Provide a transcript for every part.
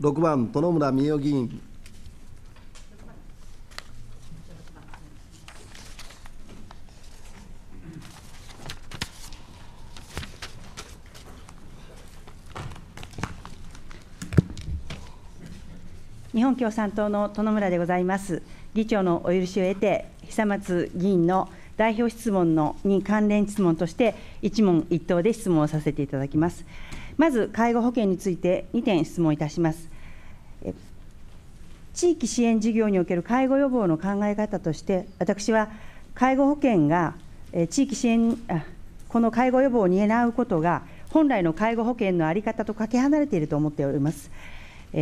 6番、殿村みよ議員。日本共産党の殿村でございます。議長のお許しを得て、久松議員の代表質問のに関連質問として、一問一答で質問をさせていただきます。まず介護保険について2点質問いたします。地域支援事業における介護予防の考え方として、私は介護保険が地域支援、この介護予防を担うことが、本来の介護保険の在り方とかけ離れていると思っております。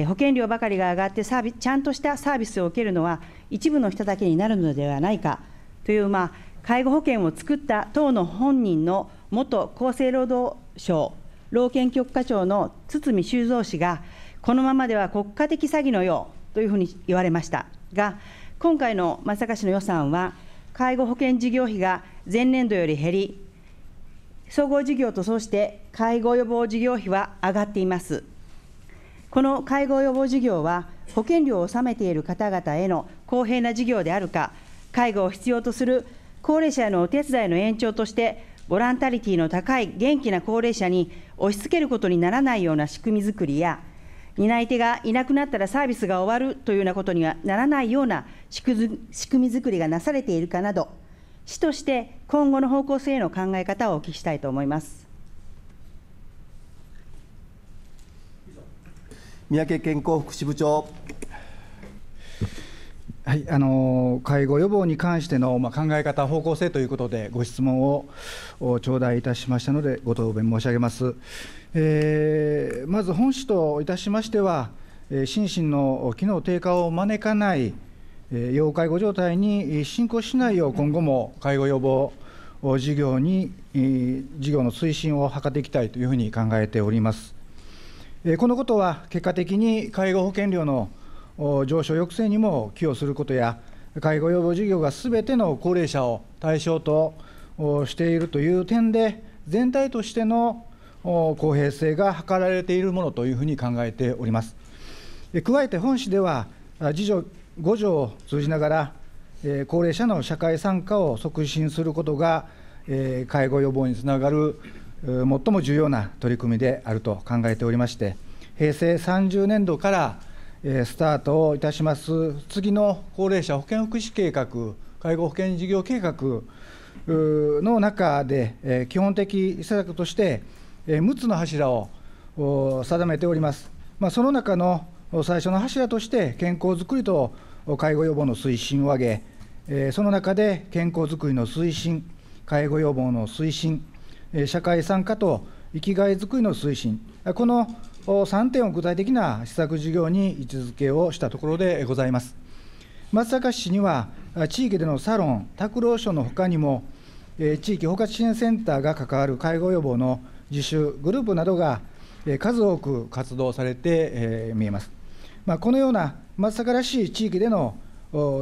保険料ばかりが上がってサービちゃんとしたサービスを受けるのは、一部の人だけになるのではないかという、まあ、介護保険を作った党の本人の元厚生労働省老健局課長の堤修造氏が、このままでは国家的詐欺のようというふうに言われましたが、今回の松阪市の予算は、介護保険事業費が前年度より減り、総合事業と総して、介護予防事業費は上がっています。この介護予防事業は、保険料を納めている方々への公平な事業であるか、介護を必要とする高齢者へのお手伝いの延長として、ボランタリティの高い元気な高齢者に押し付けることにならないような仕組みづくりや、担い手がいなくなったらサービスが終わるというようなことにはならないような仕組みづくりがなされているかなど、市として今後の方向性の考え方をお聞きしたいと思います。三宅健康福祉部長。はい、あの介護予防に関しての、まあ、考え方、方向性ということで、ご質問を頂戴いたしましたので、ご答弁申し上げます。えー、まず本市といたしましては、え心身の機能低下を招かない、え要介護状態に進行しないよう、今後も介護予防事業に、事業の推進を図っていきたいというふうに考えております。えこのことは、結果的に介護保険料の上昇抑制にも寄与することや、介護予防事業がすべての高齢者を対象としているという点で、全体としての公平性が図られているものというふうに考えております。加えて本市では、次女5条を通じながら、高齢者の社会参加を促進することが、介護予防につながる最も重要な取り組みであると考えておりまして、平成30年度からスタートをいたします次の高齢者保健福祉計画介護保険事業計画の中で基本的施策として6つの柱を定めております、まあ、その中の最初の柱として健康づくりと介護予防の推進を挙げその中で健康づくりの推進介護予防の推進社会参加と生きがいづくりの推進この3点を具体的な施策事業に位置づけをしたところでございます。松阪市には、地域でのサロン、拓郎所のほかにも、地域包括支援センターが関わる介護予防の自主、グループなどが数多く活動されて見えます。まあ、このような松阪らしい地域での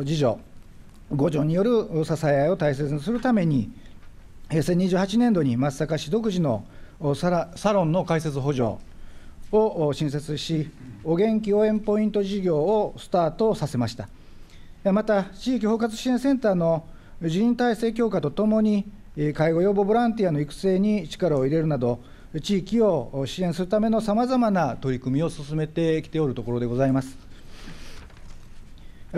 自助、互助による支え合いを大切にするために、平成28年度に松阪市独自のサロンの開設補助、を新設し、お元気応援ポイント事業をスタートさせました。また、地域包括支援センターの人員体制強化とともに、介護予防ボランティアの育成に力を入れるなど、地域を支援するためのさまざまな取り組みを進めてきておるところでございます。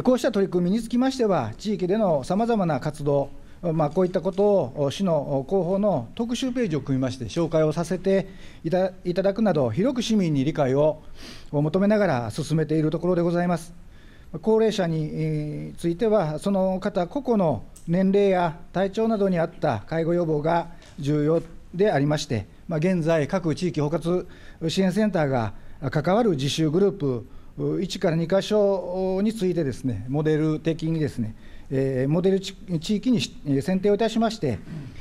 こうした取り組みにつきましては、地域でのさまざまな活動、まあ、こういったことを市の広報の特集ページを組みまして、紹介をさせていただくなど、広く市民に理解を求めながら進めているところでございます。高齢者については、その方個々の年齢や体調などに合った介護予防が重要でありまして、まあ、現在、各地域包括支援センターが関わる実習グループ、1から2箇所についてですね、モデル的にですね、モデル地域に選定をいたしまして、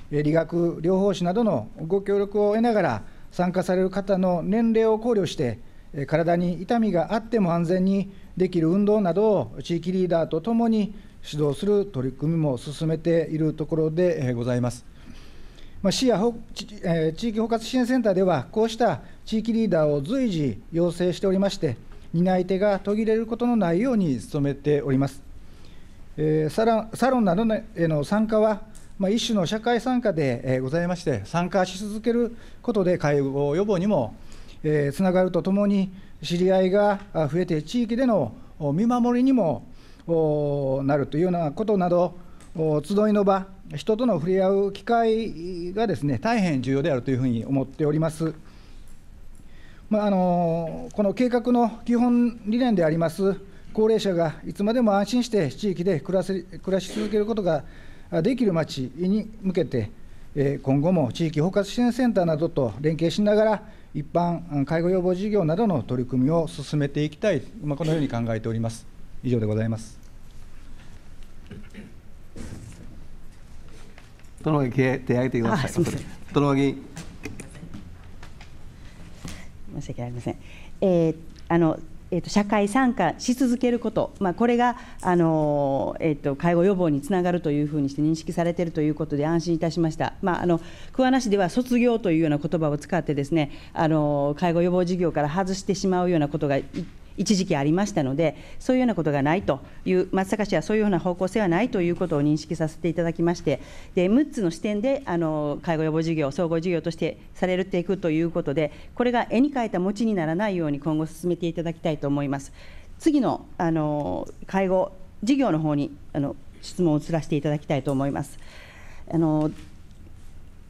理学療法士などのご協力を得ながら、参加される方の年齢を考慮して、体に痛みがあっても安全にできる運動などを地域リーダーとともに指導する取り組みも進めているところでございます。ま市や地域包括支援センターでは、こうした地域リーダーを随時要請しておりまして、担い手が途切れることのないように努めております。えー、サラサロンなどへの参加は、まあ、一種の社会参加で、えー、ございまして、参加し続けることで介護予防にも、えー、つながるとともに、知り合いが増えて、地域での見守りにもなるというようなことなど、集いの場、人との触れ合う機会がですね大変重要であるというふうに思っております。まあ、あのこの計画の基本理念であります高齢者がいつまでも安心して地域で暮らせ暮らし続けることができる町に向けて、今後も地域包括支援センターなどと連携しながら、一般介護予防事業などの取り組みを進めていきたい、まあ、このように考えております。以上でございます。と上ぎ手挙げてください。申し訳ありません。えー、あのえーと、社会参加し続けること、まあ、これが、あのえーと、介護予防につながるというふうにして認識されているということで安心いたしました、まあ、あの桑名市では卒業というような言葉を使ってですね、あの介護予防事業から外してしまうようなことが一時期ありましたので、そういうようなことがないという、松阪市はそういうような方向性はないということを認識させていただきまして、で6つの視点であの介護予防事業、総合事業としてされていくということで、これが絵に描いた餅にならないように今後進めていただきたいと思います。次のあの介護事業の方にあの質問を移らせていただきたいと思います。あの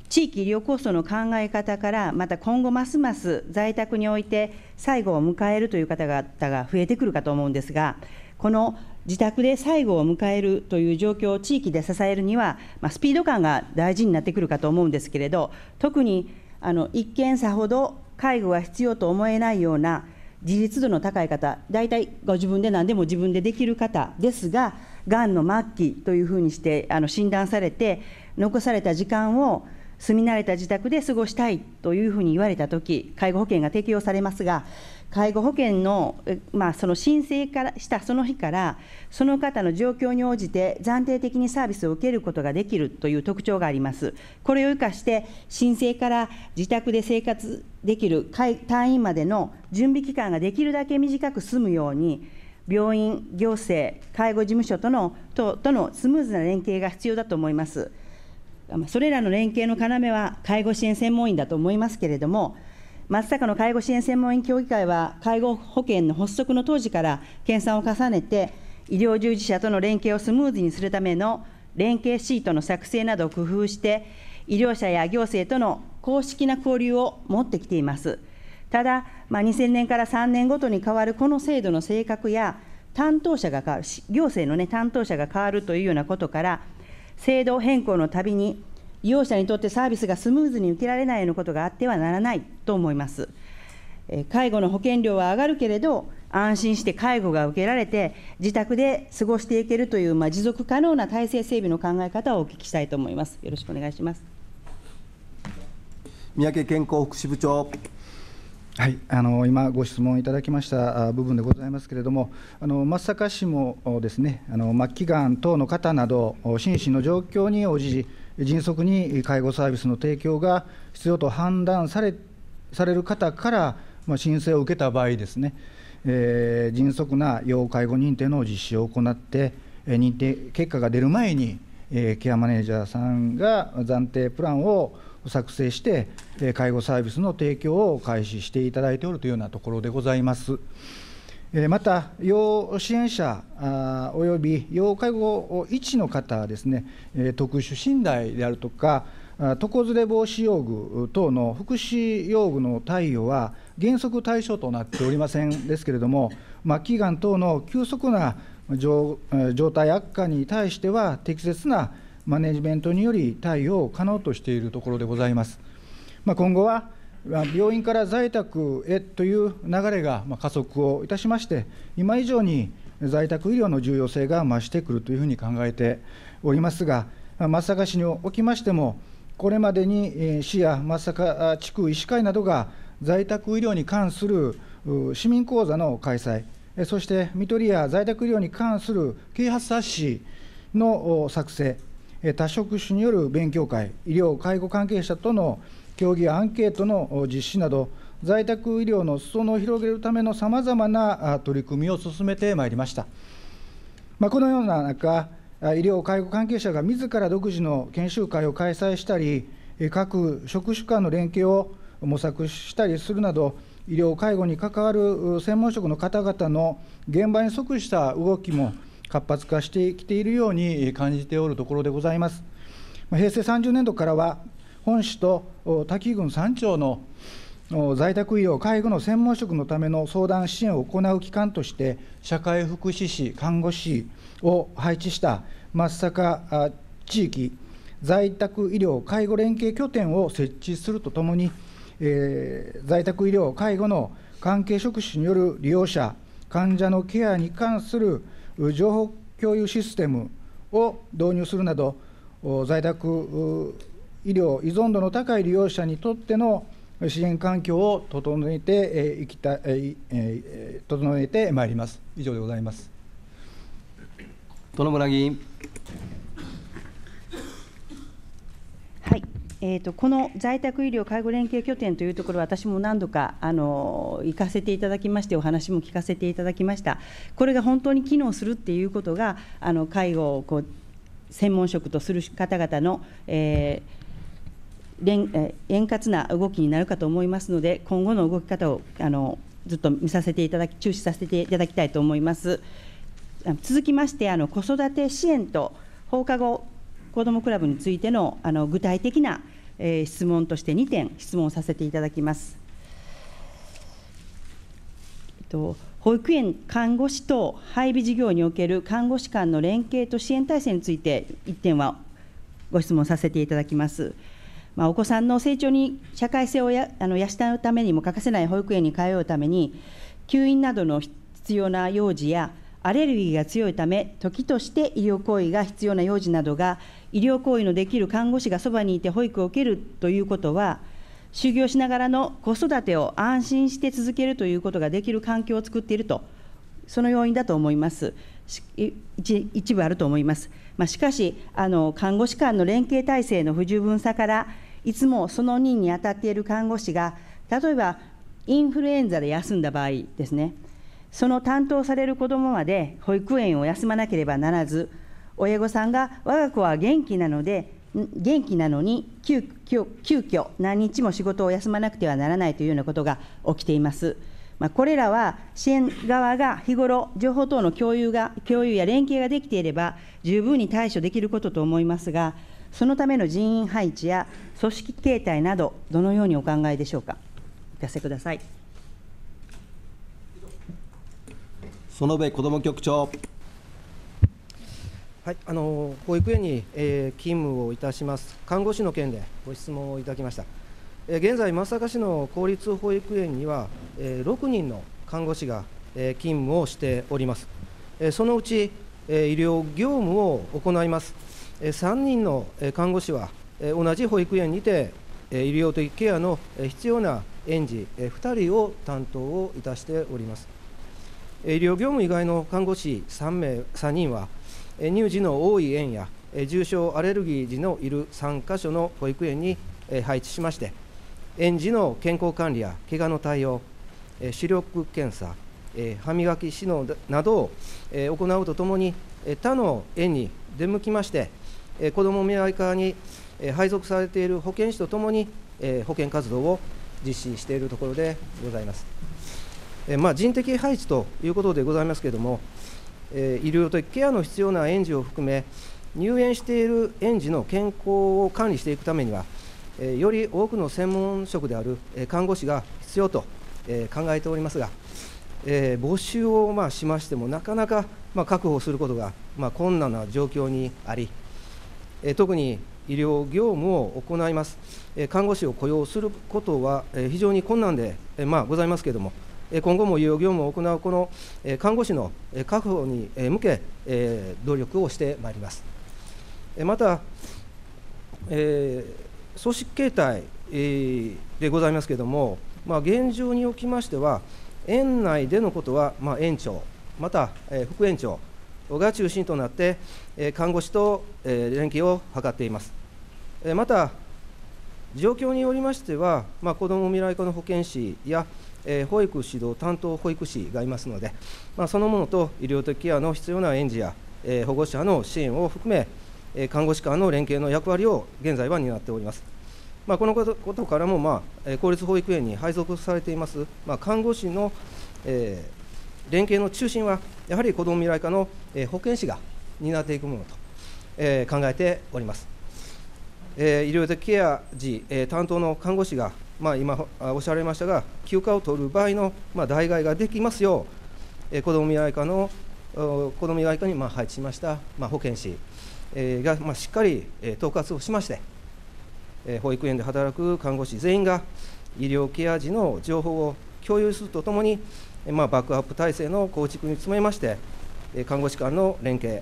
地域医療構想の考え方から、また今後ますます在宅において、最後を迎えるという方々が増えてくるかと思うんですが、この自宅で最後を迎えるという状況を地域で支えるには、まあ、スピード感が大事になってくるかと思うんですけれど、特にあの一見さほど介護が必要と思えないような自立度の高い方、大体ご自分で何でも自分でできる方ですが、がんの末期というふうにしてあの診断されて、残された時間を住み慣れた自宅で過ごしたいというふうに言われたとき、介護保険が適用されますが、介護保険の,、まあ、その申請からしたその日から、その方の状況に応じて暫定的にサービスを受けることができるという特徴があります。これを生かして、申請から自宅で生活できる退院までの準備期間ができるだけ短く済むように、病院、行政、介護事務所とのととのスムーズな連携が必要だと思います。それらの連携の要は介護支援専門員だと思いますけれども、松阪の介護支援専門員協議会は、介護保険の発足の当時から研鑽を重ねて、医療従事者との連携をスムーズにするための連携シートの作成などを工夫して、医療者や行政との公式な交流を持ってきています。ただ、まあ、2000年から3年ごとに変わるこの制度の性格や、担当者が変わる、行政の、ね、担当者が変わるというようなことから、制度変更のたびに、利用者にとってサービスがスムーズに受けられないようなことがあってはならないと思います。介護の保険料は上がるけれど、安心して介護が受けられて、自宅で過ごしていけるという、まあ、持続可能な体制整備の考え方をお聞きしたいと思います。よろしくお願いします。三宅健康福祉部長。はい、あの今、ご質問いただきました部分でございますけれども、あの松阪市もですねあの末期がん等の方など、心身の状況に応じ、迅速に介護サービスの提供が必要と判断されされる方から、まあ、申請を受けた場合ですね、えー、迅速な要介護認定の実施を行って、認定結果が出る前に、えー、ケアマネージャーさんが暫定プランを作成して、介護サービスの提供を開始していただいておるというようなところでございます。また、要支援者および要介護1の方はですね、特殊診断であるとか、床ずれ防止用具等の福祉用具の貸与は原則対象となっておりませんですけれども、末期がん等の急速な状態悪化に対しては、適切なマネジメントにより対応可能としているところでございます。まあ、今後は病院から在宅へという流れが加速をいたしまして、今以上に在宅医療の重要性が増してくるというふうに考えておりますが、松阪市におきましても、これまでに市や松阪地区医師会などが在宅医療に関する市民講座の開催、そして看取りや在宅医療に関する啓発冊子の作成、多職種による勉強会、医療・介護関係者との協議やアンケートの実施など、在宅医療の裾野を広げるためのさまざまな取り組みを進めてまいりました。まあ、このような中、医療・介護関係者が自ら独自の研修会を開催したり、各職種間の連携を模索したりするなど、医療・介護に関わる専門職の方々の現場に即した動きも活発化してきているように感じておるところでございます。平成30年度からは、本市と滝郡3町の在宅医療、介護の専門職のための相談支援を行う機関として、社会福祉士、看護師を配置した松阪地域在宅医療・介護連携拠点を設置するとともに、えー、在宅医療・介護の関係職種による利用者、患者のケアに関する情報共有システムを導入するなど、在宅医療依存度の高い利用者にとっての支援環境を整えていきたい、整えてまいります。以上でございます。殿村議員。えーと、この在宅医療介護連携拠点というところ私も何度かあの行かせていただきまして、お話も聞かせていただきました、これが本当に機能するっていうことが、あの介護をこう専門職とする方々の、えー、円滑な動きになるかと思いますので、今後の動き方をあのずっと見させていただき、注視させていただきたいと思います。続きましてあの子育て支援と放課後子どもクラブについてのあの具体的なえー、質問として2点質問させていただきます。えっと保育園、看護師等配備事業における看護師間の連携と支援体制について、1点はご質問させていただきます。まあ、お子さんの成長に社会性をやあの養うためにも欠かせない保育園に通うために、吸引などの必要な幼児やアレルギーが強いため、時として医療行為が必要な幼児などが医療行為のできる看護師がそばにいて保育を受けるということは、就業しながらの子育てを安心して続けるということができる環境を作っていると、その要因だと思います、一一部あると思います。まあ、しかしあの、看護師間の連携体制の不十分さから、いつもその任に当たっている看護師が、例えばインフルエンザで休んだ場合ですね、その担当される子どもまで保育園を休まなければならず、親御さんが我が子は元気なので元気なのに急急遽何日も仕事を休まなくてはならないというようなことが起きています。まあ、これらは支援側が日頃、情報等の共有が共有や連携ができていれば、十分に対処できることと思いますが、そのための人員配置や組織形態など、どのようにお考えでしょうか。お聞かせください。園部子ども局長。はい、あの保育園に、えー、勤務をいたします看護師の件でご質問をいただきました、えー、現在松阪市の公立保育園には、えー、6人の看護師が、え勤務をしております、えそのうち、え医療業務を行います、え3人の、え看護師は、え同じ保育園にて、え医療的ケアの、え必要な園児、え2人を担当をいたしております、え医療業務以外の看護師3名3人は乳児の多い園や重症アレルギー児のいる3カ所の保育園に配置しまして園児の健康管理や怪我の対応視力検査歯磨き指導などを行うとともに他の園に出向きまして子ども未来課に配属されている保健師とともに保健活動を実施しているところでございます。まあ、人的配置ということでございますけれども、えー、医療的ケアの必要な園児を含め入園している園児の健康を管理していくためには、えー、より多くの専門職である、えー、看護師が必要と、えー、考えておりますが、えー、募集をまあしましてもなかなかまあ確保することがまあ困難な状況にあり、えー、特に医療業務を行います、えー、看護師を雇用することは、えー、非常に困難で、えー、まあございますけれども。今後も医療業務を行うこの看護師の確保に向け、努力をしてまいります。また、えー、組織形態、でございますけれども、まあ、現状におきましては、園内でのことは、まあ、園長、また、え副園長が中心となって、え看護師と、え連携を図っています。えまた、状況によりましては、まあ、子ども未来科の保健師や、え保育指導担当保育士がいますので、まあ、そのものと医療的ケアの必要な園児や、え保護者の支援を含め、え看護師間の連携の役割を現在は担っております。まあ、このことからも、まあ、公立保育園に配属されています、まあ、看護師の、えー、連携の中心は、やはり子ども未来科の、えー、保健師が担っていくものと、えー、考えております。えー、医療的ケア時、えー、担当の看護師がまあ、今おっしゃられましたが休暇を取る場合の、まあ、代替ができますよう、えー、子ども未来科の子ども未来に、まあ、配置しました、まあ、保健師、えー、が、まあ、しっかり、えー、統括をしまして、えー、保育園で働く看護師全員が医療ケア時の情報を共有するとともに、まあ、バックアップ体制の構築に努めまして、看護師間の連携、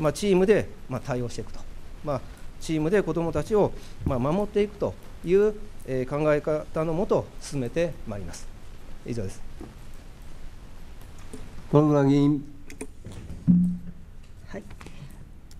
まあ、チームで、まあ、対応していくと、まあ、チームで子どもたちを、まあ、守っていくというえ考え方のもと進めてまいります。以上です。小村議員。はい。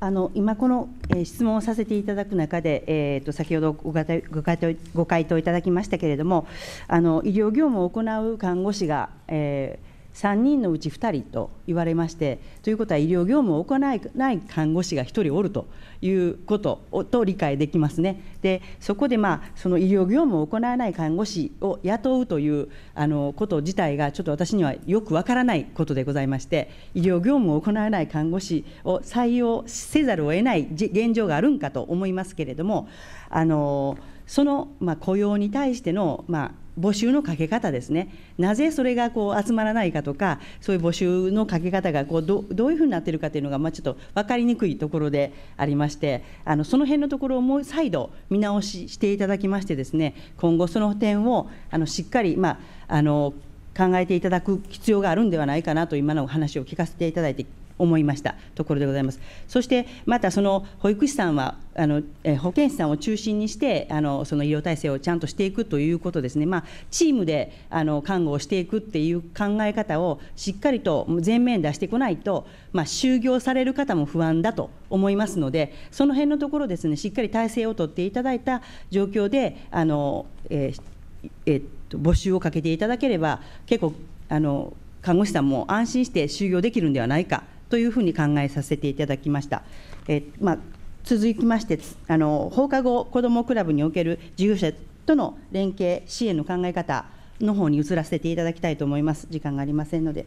あの今この、えー、質問をさせていただく中で、えーと、先ほどご回ご回答ご回答いただきましたけれどもあの医療業務を行う看護師が、えー3人のうち2人と言われまして、ということは医療業務を行えない看護師が1人おるということと理解できますね。で、そこで、まあ、その医療業務を行えない看護師を雇うというあのこと自体が、ちょっと私にはよくわからないことでございまして、医療業務を行えない看護師を採用せざるを得ない現状があるんかと思いますけれども、あのその、まあ、雇用に対しての、まあ、募集のかけ方ですね、なぜそれがこう集まらないかとか、そういう募集のかけ方がこうどどういうふうになっているかというのが、まあ、ちょっと分かりにくいところでありまして、あのその辺のところをもう再度見直ししていただきまして、ですね今後、その点をあのしっかり、まあ、あの考えていただく必要があるんではないかなと、今のお話を聞かせていただいて思いましたところでございます。そしてまたその保育士さんはあの保健師さんを中心にしてあのその医療体制をちゃんとしていくということですね。まあ、チームであの看護をしていくっていう考え方をしっかりと前面出してこないとまあ、就業される方も不安だと思いますのでその辺のところですねしっかり体制を取っていただいた状況であの、えーえー、っと募集をかけていただければ結構あの看護師さんも安心して就業できるんではないか。というふうに考えさせていただきました。えまあ、続きましてあの、放課後子どもクラブにおける事業者との連携、支援の考え方の方に移らせていただきたいと思います。時間がありませんので。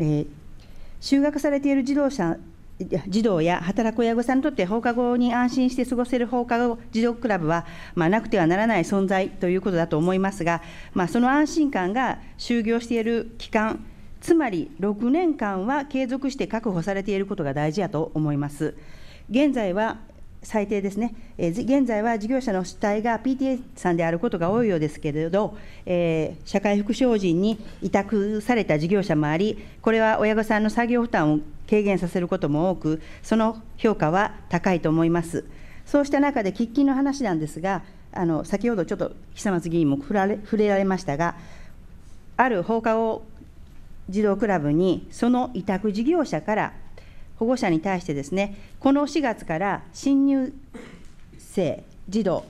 えー、就学されている児童者児童や働く親御さんにとって放課後に安心して過ごせる放課後児童クラブは、まあ、なくてはならない存在ということだと思いますが、まあ、その安心感が就業している期間つまり6年間は継続して確保されていることが大事やと思います。現在は最低ですね、え現在は事業者の主体が PTA さんであることが多いようですけれど、えー、社会福祉法人に委託された事業者もあり、これは親御さんの作業負担を軽減させることも多く、その評価は高いと思います。そうした中で、喫緊の話なんですが、あの先ほどちょっと久松議員も触れられましたが、ある放課後児童クラブに、その委託事業者から保護者に対してですね、この4月から新入生、児童、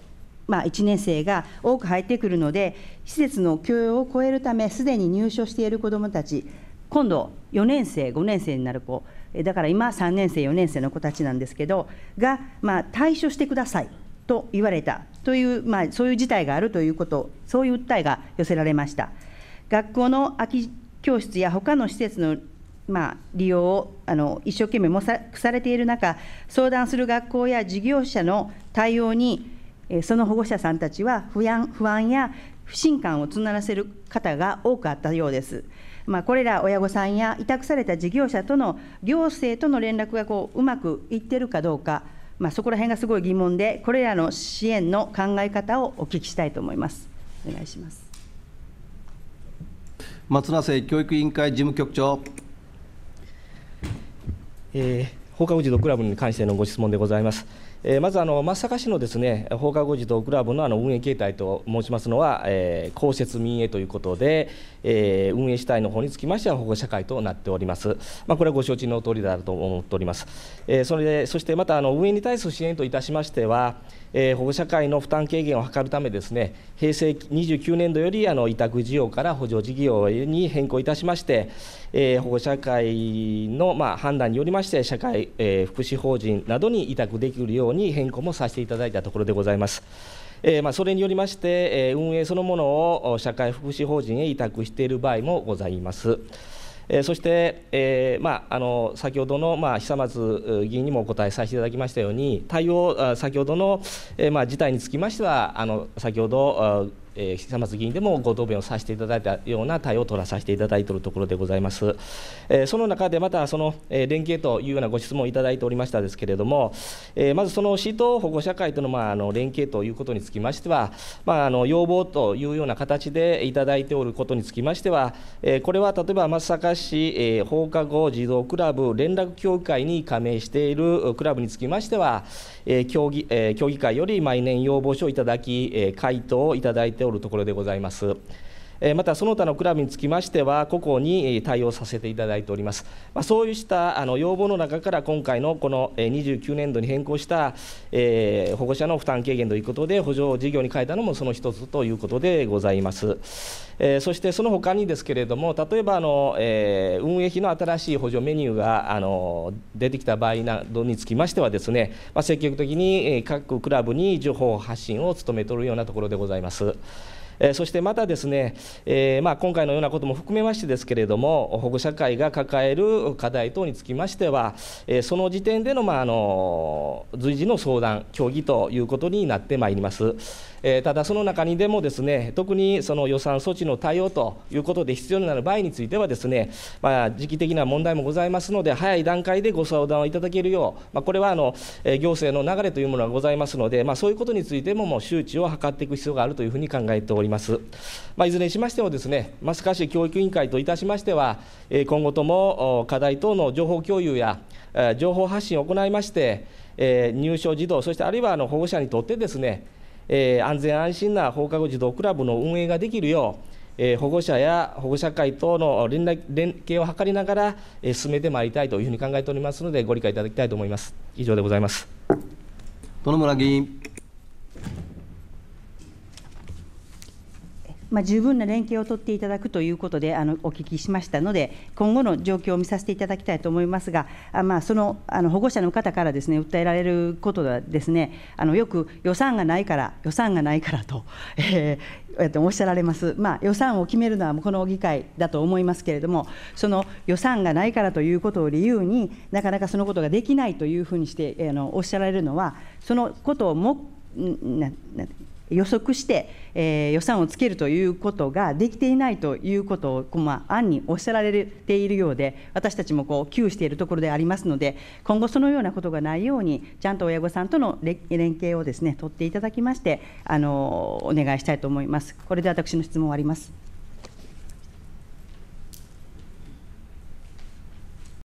まあ、1年生が多く入ってくるので、施設の許容を超えるため、すでに入所している子どもたち、今度、4年生、5年生になる子、だから今、3年生、4年生の子たちなんですけど、が、まあ、退所してくださいと言われたという、まあ、そういう事態があるということ、そういう訴えが寄せられました。学校の空き教室や他の施設のまあ、利用をあの一生懸命模索されている中、相談する学校や事業者の対応に、えその保護者さんたちは不安不安や不信感を募らせる方が多くあったようです。まあ、これら親御さんや委託された事業者との行政との連絡がこううまくいってるかどうか、まあ、そこら辺がすごい疑問で、これらの支援の考え方をお聞きしたいと思います。お願いします松名生教育委員会事務局長。えー、放課後児童クラブに関してのご質問でございます。えー、まずあの松阪市のですね放課後児童クラブのあの運営形態と申しますのは、えー、公設民営ということで、えー、運営主体の方につきましては保護者会となっております、まあ、これはご承知の通りであると思っております、えー、それでそしてまたあの運営に対する支援といたしましてはえー、保護者会の負担軽減を図るためですね平成29年度よりあの委託事業から補助事業に変更いたしまして、えー、保護者会のまあ判断によりまして社会、えー、福祉法人などに委託できるように変更もさせていただいたところでございます。えー、まあそれによりまして、えー、運営そのものを社会福祉法人へ委託している場合もございます。えー、そして、えーまあ、あの先ほどの、まあ、久松議員にもお答えさせていただきましたように、対応、先ほどの、えーまあ、事態につきましては、あの先ほど、えー、久松議員でもご答弁をさせていただいたような対応を取らさせていただいているところでございます。えー、その中でまたその、えー、連携というようなご質問をいただいておりましたですけれども、えー、まずその市と保護者会との,、まあ、あの連携ということにつきましては、まあ、あの要望というような形でいただいておることにつきましては、えー、これは例えば松阪市、えー、放課後児童クラブ連絡協会に加盟しているクラブにつきましては、えー、協議、えー、協議会より毎年要望書をいただき、え回答をいただいておるところでございます。またその他のクラブにつきましては個々に対応させていただいております、まあ、そうしたあの要望の中から今回のこの29年度に変更した、えー、保護者の負担軽減ということで補助事業に変えたのもその一つということでございます、えー、そしてその他にですけれども例えばあの、えー、運営費の新しい補助メニューがあの出てきた場合などにつきましてはですね、まあ、積極的に各クラブに情報発信を務めとるようなところでございます。えそしてまたですね、えまあ、今回のようなことも含めましてですけれども保護者会が抱える課題等につきましては、えその時点での,、まあ、あの随時の相談協議ということになってまいります。えー、ただ、その中にでもですね特にその予算措置の対応ということで必要になる場合についてはですね、まあ、時期的な問題もございますので早い段階でご相談をいただけるよう、まあ、これはあの、えー、行政の流れというものがございますので、まあ、そういうことについてももう周知を図っていく必要があるというふうに考えております。まあ、いずれにしましてもですね、まあ、しかし教育委員会といたしましては、えー、今後とも課題等の情報共有や情報発信を行いまして、えー、入所児童、そしてあるいはあの保護者にとってですね、えー、安全安心な放課後児童クラブの運営ができるよう、えー、保護者や保護者会との連携を図りながら、えー、進めてまいりたいというふうに考えておりますので、ご理解いただきたいと思います。以上でございます。野村議員まあ、十分な連携を取っていただくということであのお聞きしましたので、今後の状況を見させていただきたいと思いますが、あまあ、そのあの保護者の方からですね訴えられることはですね、あのよく予算がないから、予算がないからと、えー、おっしゃられます、まあ、予算を決めるのはこの議会だと思いますけれども、その予算がないからということを理由になかなかそのことができないというふうにして、あのおっしゃられるのは、そのことをもなな予測して、えー、予算をつけるということができていないということを、まあ、案におっしゃられているようで、私たちもこう窮しているところでありますので、今後、そのようなことがないように、ちゃんと親御さんとの連携をです、ね、取っていただきましてあの、お願いしたいと思います。これで私の質問を終わります。